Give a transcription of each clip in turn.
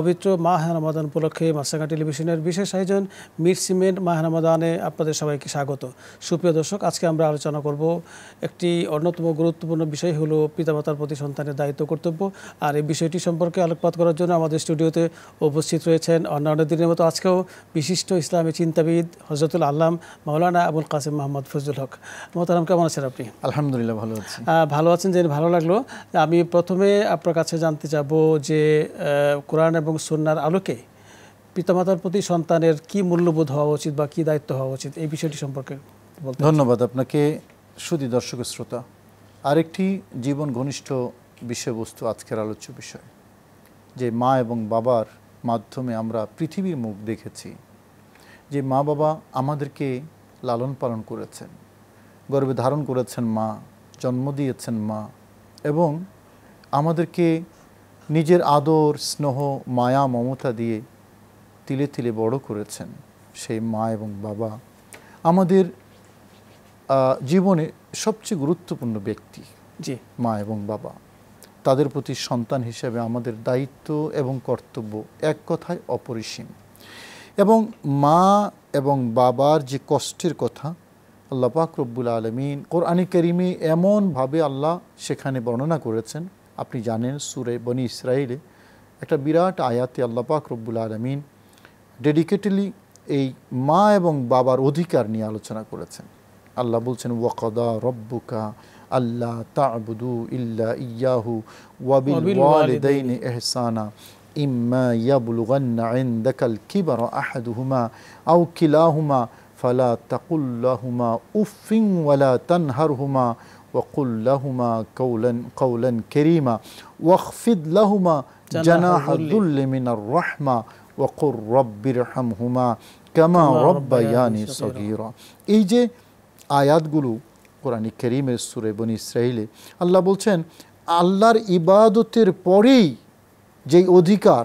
পবিত্র মাহ রমাদান উপলক্ষে মাসাঙ্গা টেলিভিশনের বিশেষ আয়োজন মিড সিমেন্ট মাহ রমাদানে আপনাদের সবাইকে স্বাগত সুপ্রিয় দর্শক আজকে আমরা আলোচনা করব একটি অন্যতম গুরুত্বপূর্ণ বিষয় হলো পিতামাতার প্রতি সন্তানের দায়িত্ব কর্তব্য আর এই বিষয়টি সম্পর্কে আলোকপাত করার জন্য আমাদের স্টুডিওতে উপস্থিত রয়েছেন অন্যান্য দিনের মতো আজকেও বিশিষ্ট ইসলামী চিন্তাবিদ হজরতুল আল্লাম মৌলানা আবুল কাসিম মোহাম্মদ ফজলুল হক মোহতারাম কেমন আছেন আপনি আলহামদুলিল্লাহ ভালো আছেন ভালো আছেন জেনে ভালো লাগলো আমি প্রথমে আপনার কাছে জানতে চাবো যে কোরআন এবং এবং সন্ন্যার আলোকে পিতামাতার প্রতি সন্তানের কি মূল্যবোধ হওয়া উচিত বা কি দায়িত্ব হওয়া উচিত এই বিষয়টি সম্পর্কে ধন্যবাদ আপনাকে সুদী দর্শক শ্রোতা আরেকটি জীবন ঘনিষ্ঠ বিষয়বস্তু আজকের আলোচ্য বিষয় যে মা এবং বাবার মাধ্যমে আমরা পৃথিবীর মুখ দেখেছি যে মা বাবা আমাদেরকে লালন পালন করেছেন গর্বে ধারণ করেছেন মা জন্ম দিয়েছেন মা এবং আমাদেরকে নিজের আদর স্নেহ মায়া মমতা দিয়ে তিলে তিলে বড় করেছেন সেই মা এবং বাবা আমাদের জীবনে সবচেয়ে গুরুত্বপূর্ণ ব্যক্তি যে মা এবং বাবা তাদের প্রতি সন্তান হিসেবে আমাদের দায়িত্ব এবং কর্তব্য এক কথায় অপরিসীম এবং মা এবং বাবার যে কষ্টের কথা আল্লাপাক রব্বুল আলমিন কোরআনে করিমে এমনভাবে আল্লাহ সেখানে বর্ণনা করেছেন আপনি জানেন সুরে বনি ইসরায়েলে একটা বিরাট আয়াতে আল্লাপাক রব্বুল আলমিন ডেডিকেটলি এই মা এবং বাবার অধিকার নিয়ে আলোচনা করেছেন আল্লাহ বলছেন ওয়াকদা রব্বুকা আল্লাহ তাবুদু ইল্লা ইয়াহু ওয়াবিল ওয়ালিদাইনি ইহসানা ইম্মা ইয়াবলুগান্না ইনদাকাল কিবার আহাদুহুমা আও কিলাহুমা ফালা তাকুল্লাহুমা উফিং ওয়ালা হুমা وقل لهما قولا قولا كريما واخفض لهما جناح الذل من الرحمة وقل رب ارحمهما كما ربياني صغيرا এই যে আয়াতগুলো কোরআন করিমের সুরে বনি ইসরাইলে আল্লাহ বলছেন আল্লাহর ইবাদতের পরেই যেই অধিকার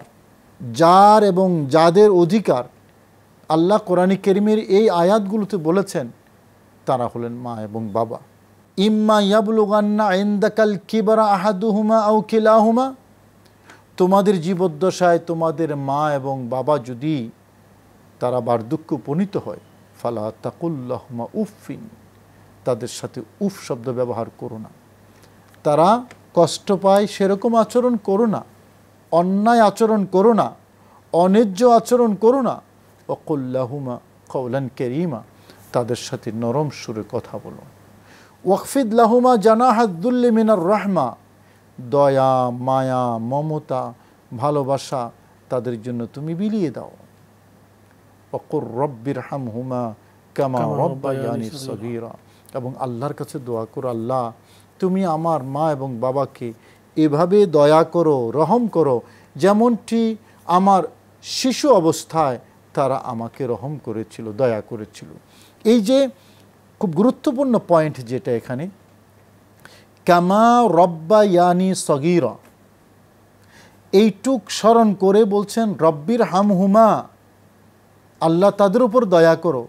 যার এবং যাদের অধিকার আল্লাহ কোরআন করিমের এই আয়াতগুলোতে বলেছেন তারা হলেন মা এবং বাবা ইম্মা ইয়াবলুগান্না আইন্দাকাল কিবারা আহাদুহুমা আউ কিলাহুমা তোমাদের জীবদ্দশায় তোমাদের মা এবং বাবা যদি তারা বার্ধক্য উপনীত হয় ফালা তাকুল্লাহমা উফিন তাদের সাথে উফ শব্দ ব্যবহার করো না তারা কষ্ট পায় সেরকম আচরণ করো না অন্যায় আচরণ করো না অনেজ্য আচরণ করো না অকুল্লাহুমা কৌলান কেরিমা তাদের সাথে নরম সুরে কথা বলো ওয়াকফিদ লাহুমা জানাহাদুল্লি মিনার রহমা দয়া মায়া মমতা ভালোবাসা তাদের জন্য তুমি বিলিয়ে দাও অকুর রব্বির হাম হুমা কামা রব্বায়ানি সগিরা এবং আল্লাহর কাছে দোয়া করো আল্লাহ তুমি আমার মা এবং বাবাকে এভাবে দয়া করো রহম করো যেমনটি আমার শিশু অবস্থায় তারা আমাকে রহম করেছিল দয়া করেছিল এই যে খুব গুরুত্বপূর্ণ পয়েন্ট যেটা এখানে কামা রব্বা ইয়ানি সগিরা এইটুক স্মরণ করে বলছেন রব্বির হামহুমা আল্লাহ তাদের উপর দয়া করো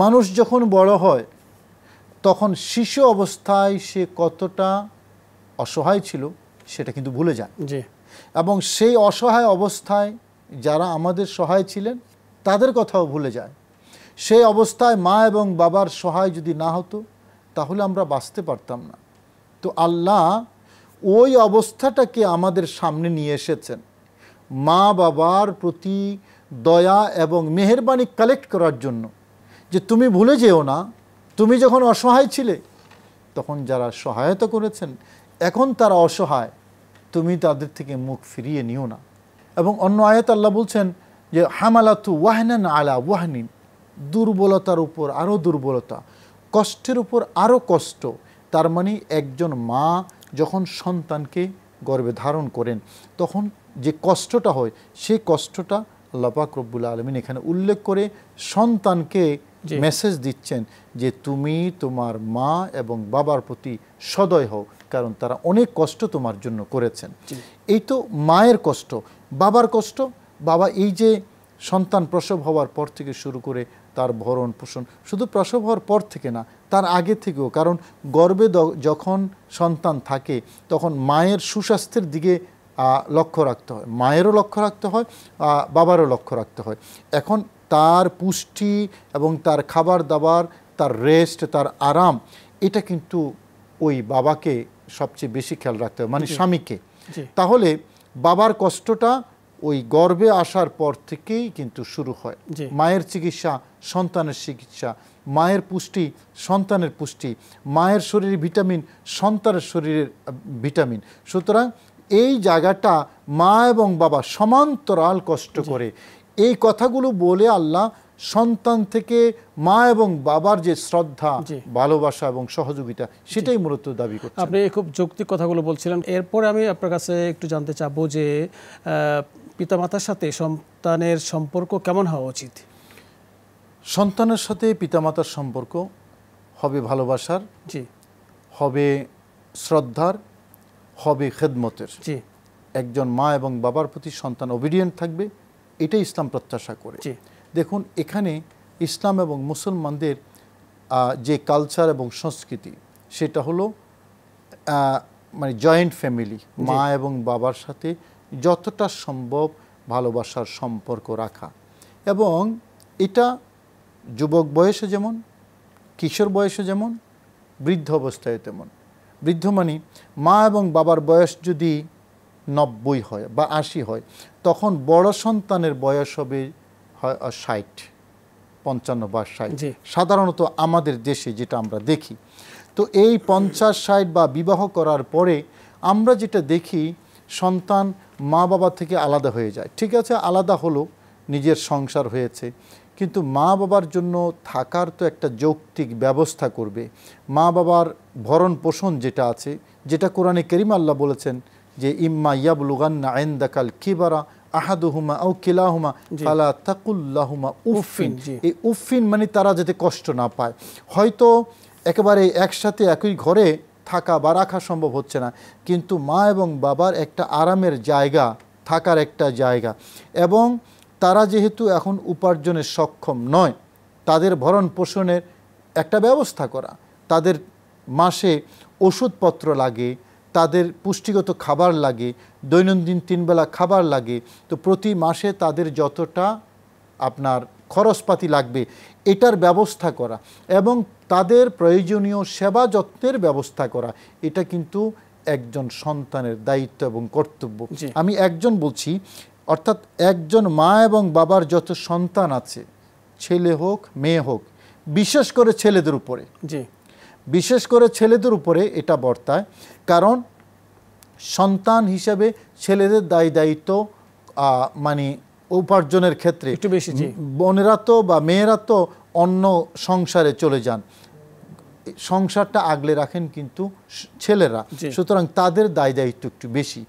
মানুষ যখন বড় হয় তখন শিশু অবস্থায় সে কতটা অসহায় ছিল সেটা কিন্তু ভুলে যায় এবং সেই অসহায় অবস্থায় যারা আমাদের সহায় ছিলেন তাদের কথাও ভুলে যায় সেই অবস্থায় মা এবং বাবার সহায় যদি না হতো তাহলে আমরা বাঁচতে পারতাম না তো আল্লাহ ওই অবস্থাটাকে আমাদের সামনে নিয়ে এসেছেন মা বাবার প্রতি দয়া এবং মেহরবানি কালেক্ট করার জন্য যে তুমি ভুলে যেও না তুমি যখন অসহায় ছিলে তখন যারা সহায়তা করেছেন এখন তারা অসহায় তুমি তাদের থেকে মুখ ফিরিয়ে নিও না এবং অন্য আয়াত আল্লাহ বলছেন যে হামালাতু ওয়াহনান আলা ওয়াহনিন দুর্বলতার উপর আরও দুর্বলতা কষ্টের উপর আরও কষ্ট তার মানে একজন মা যখন সন্তানকে গর্বে ধারণ করেন তখন যে কষ্টটা হয় সেই কষ্টটা লপাক রব্বুল আলমিন এখানে উল্লেখ করে সন্তানকে মেসেজ দিচ্ছেন যে তুমি তোমার মা এবং বাবার প্রতি সদয় হও কারণ তারা অনেক কষ্ট তোমার জন্য করেছেন এই তো মায়ের কষ্ট বাবার কষ্ট বাবা এই যে সন্তান প্রসব হওয়ার পর থেকে শুরু করে তার ভরণ পোষণ শুধু প্রসব হওয়ার পর থেকে না তার আগে থেকেও কারণ গর্বে যখন সন্তান থাকে তখন মায়ের সুস্বাস্থ্যের দিকে লক্ষ্য রাখতে হয় মায়েরও লক্ষ্য রাখতে হয় বাবারও লক্ষ্য রাখতে হয় এখন তার পুষ্টি এবং তার খাবার দাবার তার রেস্ট তার আরাম এটা কিন্তু ওই বাবাকে সবচেয়ে বেশি খেয়াল রাখতে হবে মানে স্বামীকে তাহলে বাবার কষ্টটা ওই গর্বে আসার পর থেকেই কিন্তু শুরু হয় মায়ের চিকিৎসা সন্তানের চিকিৎসা মায়ের পুষ্টি সন্তানের পুষ্টি মায়ের শরীরে ভিটামিন সন্তানের শরীরের ভিটামিন সুতরাং এই জায়গাটা মা এবং বাবা সমান্তরাল কষ্ট করে এই কথাগুলো বলে আল্লাহ সন্তান থেকে মা এবং বাবার যে শ্রদ্ধা ভালোবাসা এবং সহযোগিতা সেটাই মূলত দাবি করছে আপনি খুব যৌক্তিক কথাগুলো বলছিলেন এরপরে আমি আপনার কাছে একটু জানতে চাবো যে পিতামাতার সাথে সন্তানের সম্পর্ক কেমন হওয়া উচিত সন্তানের সাথে পিতামাতার সম্পর্ক হবে ভালোবাসার জি হবে শ্রদ্ধার হবে খেদমতের জি একজন মা এবং বাবার প্রতি সন্তান অবিডিয়েন্ট থাকবে এটাই ইসলাম প্রত্যাশা করে জি দেখুন এখানে ইসলাম এবং মুসলমানদের যে কালচার এবং সংস্কৃতি সেটা হলো মানে জয়েন্ট ফ্যামিলি মা এবং বাবার সাথে যতটা সম্ভব ভালোবাসার সম্পর্ক রাখা এবং এটা যুবক বয়সে যেমন কিশোর বয়সে যেমন বৃদ্ধ অবস্থায় তেমন বৃদ্ধ মানে মা এবং বাবার বয়স যদি নব্বই হয় বা আশি হয় তখন বড় সন্তানের বয়স হবে হয় ষাট পঞ্চান্ন বা ষাট সাধারণত আমাদের দেশে যেটা আমরা দেখি তো এই পঞ্চাশ ষাট বা বিবাহ করার পরে আমরা যেটা দেখি সন্তান মা বাবা থেকে আলাদা হয়ে যায় ঠিক আছে আলাদা হলো নিজের সংসার হয়েছে কিন্তু মা বাবার জন্য থাকার তো একটা যৌক্তিক ব্যবস্থা করবে মা বাবার ভরণ পোষণ যেটা আছে যেটা কোরআনে করিম আল্লাহ বলেছেন যে ইম্মা ইয়াব লুগান্না আইন দাকাল কিবারা আহাদুহুমা ও কিলাহুমা ফালা তাকুল্লাহুমা উফিন এই উফিন মানে তারা যাতে কষ্ট না পায় হয়তো একেবারে একসাথে একই ঘরে থাকা বা রাখা সম্ভব হচ্ছে না কিন্তু মা এবং বাবার একটা আরামের জায়গা থাকার একটা জায়গা এবং তারা যেহেতু এখন উপার্জনে সক্ষম নয় তাদের ভরণ পোষণের একটা ব্যবস্থা করা তাদের মাসে ওষুধপত্র লাগে তাদের পুষ্টিগত খাবার লাগে দৈনন্দিন তিনবেলা খাবার লাগে তো প্রতি মাসে তাদের যতটা আপনার খরচপাতি লাগবে এটার ব্যবস্থা করা এবং তাদের প্রয়োজনীয় সেবা যত্নের ব্যবস্থা করা এটা কিন্তু একজন সন্তানের দায়িত্ব এবং কর্তব্য আমি একজন বলছি অর্থাৎ একজন মা এবং বাবার যত সন্তান আছে ছেলে হোক মেয়ে হোক বিশেষ করে ছেলেদের উপরে জি বিশেষ করে ছেলেদের উপরে এটা বর্তায় কারণ সন্তান হিসাবে ছেলেদের দায়ী দায়িত্ব মানে উপার্জনের ক্ষেত্রে একটু বেশি বোনেরা তো বা মেয়েরা তো অন্য সংসারে চলে যান সংসারটা আগলে রাখেন কিন্তু ছেলেরা সুতরাং তাদের দায় দায়িত্ব একটু বেশি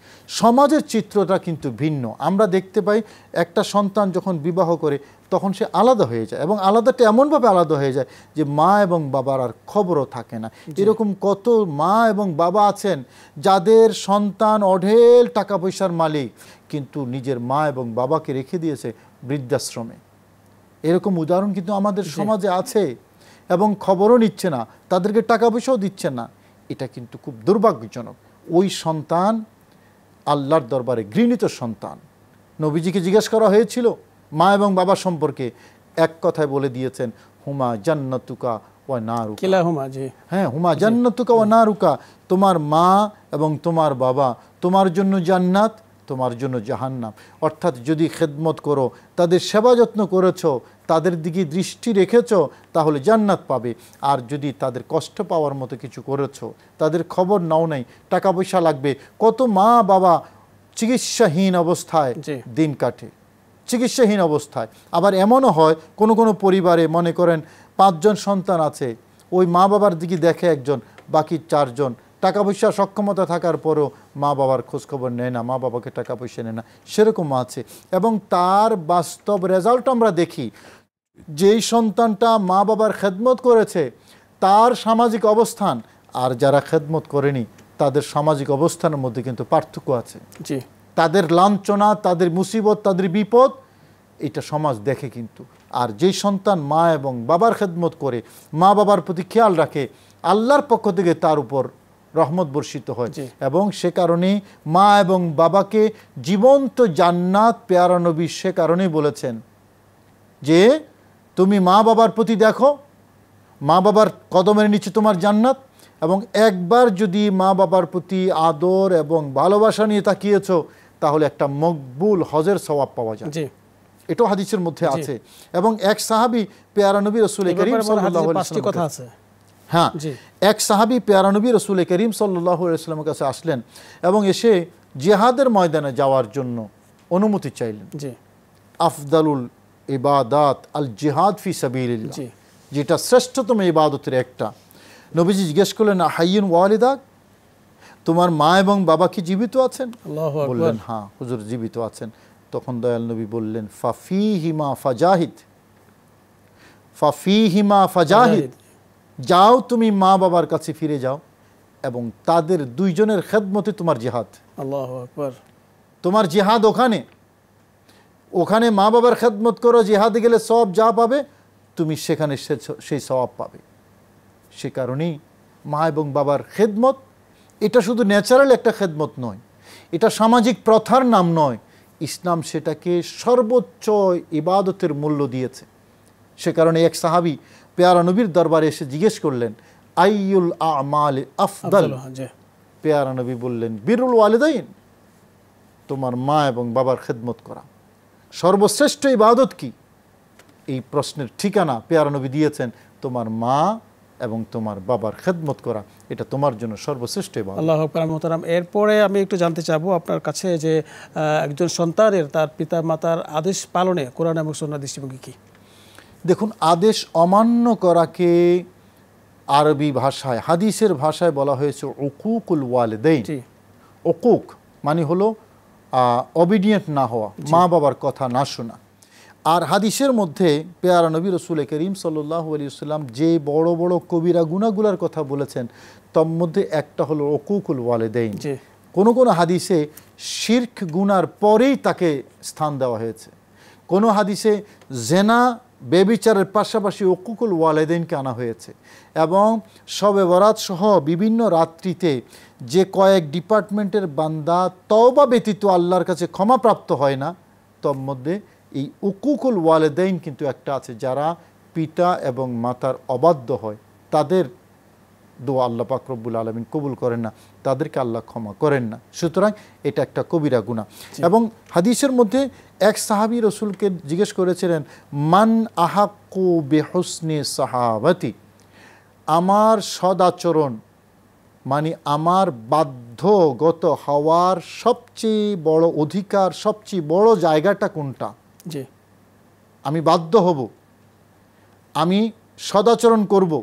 সমাজের চিত্রটা কিন্তু ভিন্ন আমরা দেখতে পাই একটা সন্তান যখন বিবাহ করে তখন সে আলাদা হয়ে যায় এবং আলাদাটা এমনভাবে আলাদা হয়ে যায় যে মা এবং বাবার আর খবরও থাকে না এরকম কত মা এবং বাবা আছেন যাদের সন্তান অঢেল টাকা পয়সার মালিক কিন্তু নিজের মা এবং বাবাকে রেখে দিয়েছে বৃদ্ধাশ্রমে এরকম উদাহরণ কিন্তু আমাদের সমাজে আছে এবং খবরও নিচ্ছে না তাদেরকে টাকা পয়সাও দিচ্ছে না এটা কিন্তু খুব দুর্ভাগ্যজনক ওই সন্তান আল্লাহর দরবারে ঘৃণিত সন্তান নবীজিকে জিজ্ঞেস করা হয়েছিল মা এবং বাবা সম্পর্কে এক কথায় বলে দিয়েছেন হুমা জান্নাতুকা ও নারুকা হুমা জি হ্যাঁ হুমা জান্নাতুকা ও নারুকা তোমার মা এবং তোমার বাবা তোমার জন্য জান্নাত তোমার জন্য জাহান্নাম অর্থাৎ যদি খেদমত করো তাদের সেবা যত্ন করেছো তাদের দিকে দৃষ্টি রেখেছ তাহলে জান্নাত পাবে আর যদি তাদের কষ্ট পাওয়ার মতো কিছু করেছ তাদের খবর নাও নাই টাকা পয়সা লাগবে কত মা বাবা চিকিৎসাহীন অবস্থায় দিন কাটে চিকিৎসাহীন অবস্থায় আবার এমনও হয় কোনো কোনো পরিবারে মনে করেন পাঁচজন সন্তান আছে ওই মা বাবার দিকে দেখে একজন বাকি চারজন টাকা পয়সা সক্ষমতা থাকার পরও মা বাবার খোঁজখবর নেয় না মা বাবাকে টাকা পয়সা নেয় না সেরকম আছে এবং তার বাস্তব রেজাল্ট আমরা দেখি যেই সন্তানটা মা বাবার খেদমত করেছে তার সামাজিক অবস্থান আর যারা খেদমত করেনি তাদের সামাজিক অবস্থানের মধ্যে কিন্তু পার্থক্য আছে জি তাদের লাঞ্ছনা তাদের মুসিবত তাদের বিপদ এটা সমাজ দেখে কিন্তু আর যেই সন্তান মা এবং বাবার খেদমত করে মা বাবার প্রতি খেয়াল রাখে আল্লাহর পক্ষ থেকে তার উপর রহমত বর্ষিত হয় এবং সে কারণে মা এবং বাবাকে জীবন্ত জান্নাত পেয়ারা নবী সে কারণেই বলেছেন যে তুমি মা বাবার প্রতি দেখো মা বাবার কদমের নিচে তোমার জান্নাত এবং একবার যদি মা বাবার প্রতি আদর এবং ভালোবাসা নিয়ে তাকিয়েছ তাহলে একটা মকবুল হজের সবাব পাওয়া যায় এটাও হাদিসের মধ্যে আছে এবং এক সাহাবি পেয়ারা নবী রসুল করিম সাল্লাহ কথা আছে হ্যাঁ এক সাহাবি পেয়ারা নবী রসুল করিম সাল্লাহামের কাছে আসলেন এবং এসে জেহাদের ময়দানে যাওয়ার জন্য অনুমতি চাইলেন আফদালুল ইবাদাত আল জেহাদ ফি সাবিল্লা যেটা শ্রেষ্ঠতম ইবাদতের একটা নবীজি জিজ্ঞেস করলেন হাইয়ুন ওয়ালিদাক তোমার মা এবং বাবা কি জীবিত আছেন বললেন হ্যাঁ হুজুর জীবিত আছেন তখন দয়াল নবী বললেন ফাফি হিমা ফাজাহিদ ফাফি হিমা ফাজাহিদ যাও তুমি মা বাবার কাছে ফিরে যাও এবং তাদের দুইজনের খেদমতে তোমার জিহাদ আল্লাহ তোমার জিহাদ ওখানে ওখানে মা বাবার খেদমত করো জিহাদে গেলে সব যা পাবে তুমি সেখানে সেই সব পাবে সে কারণেই মা এবং বাবার খেদমত এটা শুধু ন্যাচারাল একটা খেদমত নয় এটা সামাজিক প্রথার নাম নয় ইসলাম সেটাকে সর্বোচ্চ ইবাদতের মূল্য দিয়েছে সে কারণে এক সাহাবি পেয়ারা নবীর দরবারে এসে জিজ্ঞেস করলেন আইউল আমাল আফদাল হ্যাঁ, পেয়ারা নবী বললেন বিরুল ওয়ালেদাইন তোমার মা এবং বাবার খেদমত করা সর্বশ্রেষ্ঠ ইবাদত কি এই প্রশ্নের ঠিকানা পেয়ারা নবী দিয়েছেন তোমার মা এবং তোমার বাবার খেদমত করা এটা তোমার জন্য সর্বশ্রেষ্ঠ আল্লাহ মোহতারাম এরপরে আমি একটু জানতে চাবো আপনার কাছে যে একজন সন্তানের তার পিতা মাতার আদেশ পালনে কোরআন এবং সন্ন্যার দৃষ্টিভঙ্গি কী দেখুন আদেশ অমান্য করাকে আরবি ভাষায় হাদিসের ভাষায় বলা হয়েছে ওকুকুল ওয়ালেদেই ওকুক মানে হলো অবিডিয়েন্ট না হওয়া মা বাবার কথা না শোনা আর হাদিসের মধ্যে পেয়ারা নবী রসুল করিম সাল্লাহ আলী সাল্লাম যে বড় বড় কবিরা গুনাগুলার কথা বলেছেন তার মধ্যে একটা হলো ওকুকুল ওয়ালেদেইন কোনো কোনো হাদিসে শির্ক গুনার পরেই তাকে স্থান দেওয়া হয়েছে কোনো হাদিসে জেনা বেবিচারের পাশাপাশি অকুকুল ওয়ালেদেনকে আনা হয়েছে এবং সবে বরাত সহ বিভিন্ন রাত্রিতে যে কয়েক ডিপার্টমেন্টের বান্দা তওবা ব্যতীত আল্লাহর কাছে ক্ষমাপ্রাপ্ত হয় না তার মধ্যে এই উকুকুল ওয়ালেদাইন কিন্তু একটা আছে যারা পিতা এবং মাতার অবাধ্য হয় তাদের দোয়া আল্লাহ পাকরব্বুল আলমিন কবুল করেন না তাদেরকে আল্লাহ ক্ষমা করেন না সুতরাং এটা একটা কবিরা গুণা এবং হাদিসের মধ্যে এক সাহাবি রসুলকে জিজ্ঞেস করেছিলেন মান আহাকু বেহসনে সাহাবাতি আমার সদাচরণ মানে আমার বাধ্যগত হওয়ার সবচেয়ে বড় অধিকার সবচেয়ে বড় জায়গাটা কোনটা আমি বাধ্য হব আমি সদাচরণ করব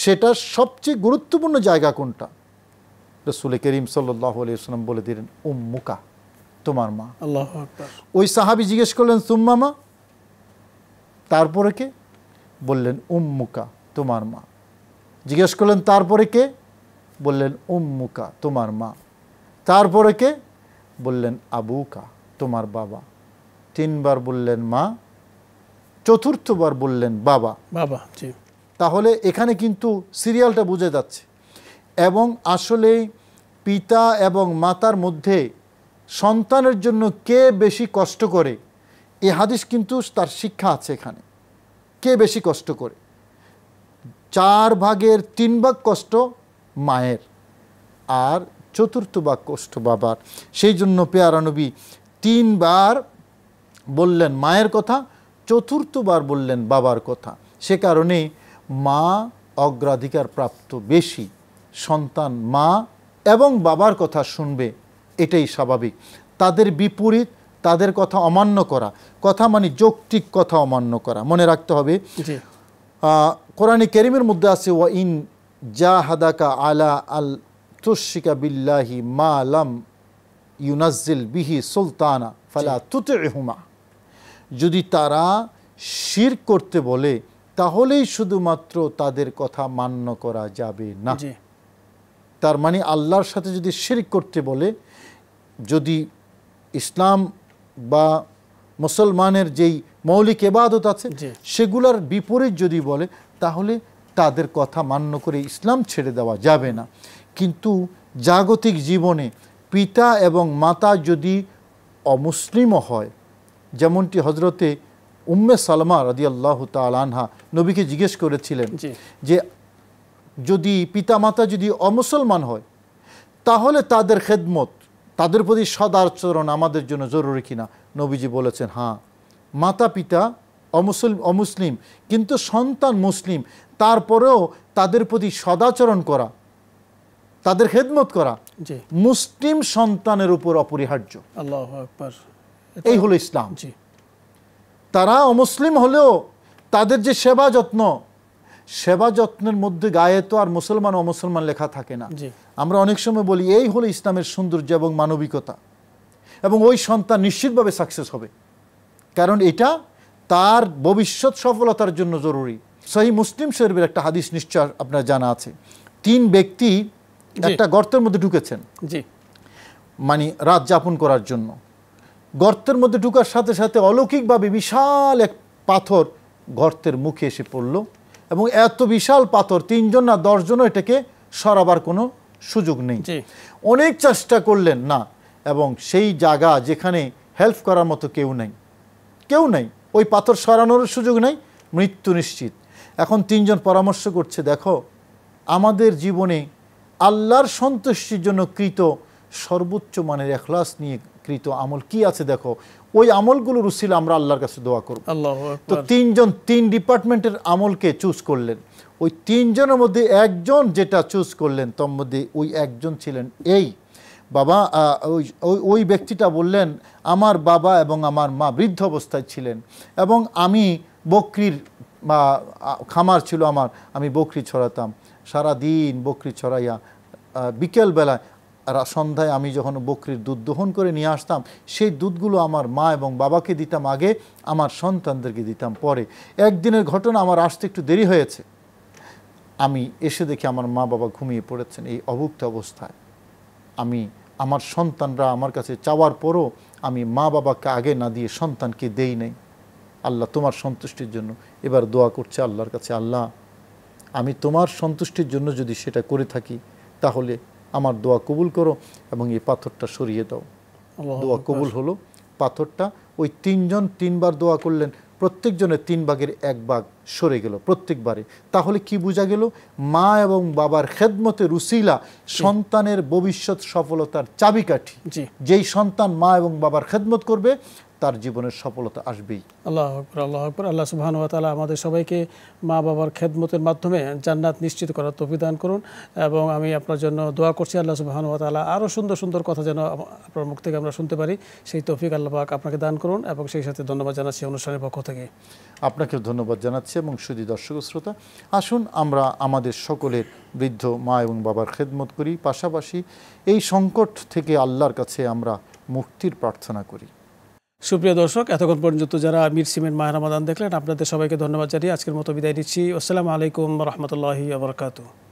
সেটা সবচেয়ে গুরুত্বপূর্ণ জায়গা কোনটা রসুল করিম সাল্লাম বলে দিলেন মুকা তোমার মা আল্লাহ ওই সাহাবি জিজ্ঞেস করলেন সুম্মা মা তারপরে কে বললেন উম্মুকা তোমার মা জিজ্ঞেস করলেন তারপরে কে বললেন উম্মুকা তোমার মা তারপরে কে বললেন আবুকা তোমার বাবা তিনবার বললেন মা চতুর্থবার বললেন বাবা বাবা তাহলে এখানে কিন্তু সিরিয়ালটা বুঝে যাচ্ছে এবং আসলে পিতা এবং মাতার মধ্যে সন্তানের জন্য কে বেশি কষ্ট করে এ হাদিস কিন্তু তার শিক্ষা আছে এখানে কে বেশি কষ্ট করে চার ভাগের তিন ভাগ কষ্ট মায়ের আর চতুর্থ ভাগ কষ্ট বাবার সেই জন্য পেয়ারানবী তিনবার বললেন মায়ের কথা চতুর্থবার বললেন বাবার কথা সে কারণে মা অগ্রাধিকার প্রাপ্ত বেশি সন্তান মা এবং বাবার কথা শুনবে এটাই স্বাভাবিক তাদের বিপরীত তাদের কথা অমান্য করা কথা মানে যৌক্তিক কথা অমান্য করা মনে রাখতে হবে কোরআনে কেরিমের মধ্যে আছে ওয়া ইন জাহাদাকা আলা আল তুশিকা বিল্লাহি মা আলাম ইউনাজিল বিহি সুলতানা ফালা তুতে হুমা যদি তারা শির করতে বলে তাহলেই শুধুমাত্র তাদের কথা মান্য করা যাবে না তার মানে আল্লাহর সাথে যদি শির করতে বলে যদি ইসলাম বা মুসলমানের যেই মৌলিক এবাদত আছে সেগুলার বিপরীত যদি বলে তাহলে তাদের কথা মান্য করে ইসলাম ছেড়ে দেওয়া যাবে না কিন্তু জাগতিক জীবনে পিতা এবং মাতা যদি অমুসলিমও হয় যেমনটি হজরতে উম্মে সালমা রাজি আল্লাহ আনহা নবীকে জিজ্ঞেস করেছিলেন যে যদি পিতা মাতা যদি অমুসলমান হয় তাহলে তাদের খেদমত তাদের প্রতি সদাচরণ আমাদের জন্য জরুরি কিনা নবীজি বলেছেন হ্যাঁ মাতা পিতা অমুসলিম অমুসলিম কিন্তু সন্তান মুসলিম তারপরেও তাদের প্রতি সদাচরণ করা তাদের খেদমত করা মুসলিম সন্তানের উপর অপরিহার্য এই হলো ইসলাম তারা অমুসলিম হলেও তাদের যে সেবা যত্ন সেবা যত্নের মধ্যে গায়ে তো আর মুসলমান অমুসলমান লেখা থাকে না আমরা অনেক সময় বলি এই হলো ইসলামের সৌন্দর্য এবং মানবিকতা এবং ওই সন্তান নিশ্চিতভাবে সাকসেস হবে কারণ এটা তার ভবিষ্যৎ সফলতার জন্য জরুরি সহি মুসলিম শরীফের একটা হাদিস নিশ্চয় আপনার জানা আছে তিন ব্যক্তি একটা গর্তের মধ্যে ঢুকেছেন জি মানে রাত যাপন করার জন্য গর্তের মধ্যে ঢুকার সাথে সাথে অলৌকিকভাবে বিশাল এক পাথর গর্তের মুখে এসে পড়ল এবং এত বিশাল পাথর তিনজন না দশজনও এটাকে সরাবার কোনো সুযোগ নেই অনেক চেষ্টা করলেন না এবং সেই জায়গা যেখানে হেল্প করার মতো কেউ নেই কেউ নেই ওই পাথর সরানোর সুযোগ নেই মৃত্যু নিশ্চিত এখন তিনজন পরামর্শ করছে দেখো আমাদের জীবনে আল্লাহর সন্তুষ্টির জন্য কৃত সর্বোচ্চ মানের এখলাস নিয়ে কৃত আমল কি আছে দেখো ওই আমলগুলো রুসিল আমরা আল্লাহর কাছে দোয়া করব তো তিনজন তিন ডিপার্টমেন্টের আমলকে চুজ করলেন ওই তিনজনের মধ্যে একজন যেটা চুজ করলেন তার মধ্যে ওই একজন ছিলেন এই বাবা ওই ওই ব্যক্তিটা বললেন আমার বাবা এবং আমার মা বৃদ্ধ অবস্থায় ছিলেন এবং আমি বকরির বা খামার ছিল আমার আমি বকরি ছড়াতাম সারা দিন বকরি ছড়াইয়া বিকেলবেলায় সন্ধ্যায় আমি যখন বকরির দুধ দোহন করে নিয়ে আসতাম সেই দুধগুলো আমার মা এবং বাবাকে দিতাম আগে আমার সন্তানদেরকে দিতাম পরে একদিনের ঘটনা আমার আসতে একটু দেরি হয়েছে আমি এসে দেখি আমার মা বাবা ঘুমিয়ে পড়েছেন এই অভুক্ত অবস্থায় আমি আমার সন্তানরা আমার কাছে চাওয়ার পরও আমি মা বাবাকে আগে না দিয়ে সন্তানকে দেই নাই আল্লাহ তোমার সন্তুষ্টির জন্য এবার দোয়া করছে আল্লাহর কাছে আল্লাহ আমি তোমার সন্তুষ্টির জন্য যদি সেটা করে থাকি তাহলে আমার দোয়া কবুল করো এবং এই পাথরটা সরিয়ে দাও দোয়া কবুল হলো পাথরটা ওই তিনজন তিনবার দোয়া করলেন প্রত্যেকজনের তিন ভাগের এক ভাগ সরে গেল প্রত্যেকবারে তাহলে কি বোঝা গেল মা এবং বাবার খেদমতে রুসিলা সন্তানের ভবিষ্যৎ সফলতার চাবিকাঠি যেই সন্তান মা এবং বাবার খেদমত করবে তার জীবনের সফলতা আসবেই আল্লাহ আকবর আল্লাহ আকবর আল্লাহ সুবাহান আমাদের সবাইকে মা বাবার খেদমতের মাধ্যমে জান্নাত নিশ্চিত করার দান করুন এবং আমি আপনার জন্য দোয়া করছি আল্লাহ ওয়া তালা আরও সুন্দর সুন্দর কথা যেন আপনার মুখ থেকে আমরা শুনতে পারি সেই তৌফিক আল্লাহ পাক আপনাকে দান করুন এবং সেই সাথে ধন্যবাদ জানাচ্ছি অনুষ্ঠানের পক্ষ থেকে আপনাকেও ধন্যবাদ জানাচ্ছি এবং সুদী দর্শক শ্রোতা আসুন আমরা আমাদের সকলের বৃদ্ধ মা এবং বাবার খেদমত করি পাশাপাশি এই সংকট থেকে আল্লাহর কাছে আমরা মুক্তির প্রার্থনা করি সুপ্রিয় দর্শক এতক্ষণ পর্যন্ত যারা মির সিমেন মাহরামাদান দেখলেন আপনাদের সবাইকে ধন্যবাদ জানিয়ে আজকের মতো বিদায় নিচ্ছি আসসালামু আলাইকুম রহমতুল্লাহি আবরকাতু